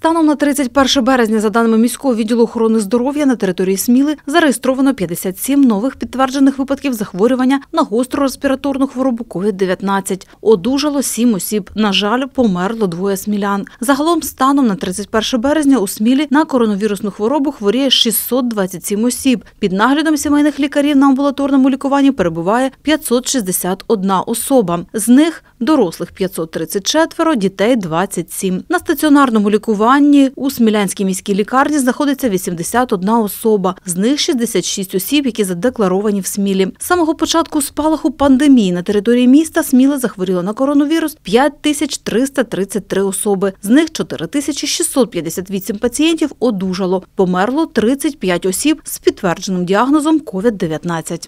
Станом на 31 березня, за даними міського відділу охорони здоров'я, на території Сміли зареєстровано 57 нових підтверджених випадків захворювання на гостру респіраторну хворобу COVID-19. Одужало 7 осіб. На жаль, померло двоє смілян. Загалом, станом на 31 березня, у Смілі на коронавірусну хворобу хворіє 627 осіб. Під наглядом сімейних лікарів на амбулаторному лікуванні перебуває 561 особа. З них дорослих 534, дітей 27. На стаціонарному лікуванні лікуванні у Смілянській міській лікарні знаходиться 81 особа, з них 66 осіб, які задекларовані в Смілі. З самого початку спалаху пандемії на території міста Сміла захворіла на коронавірус 5333 особи. З них 4658 пацієнтів одужало. Померло 35 осіб з підтвердженим діагнозом COVID-19.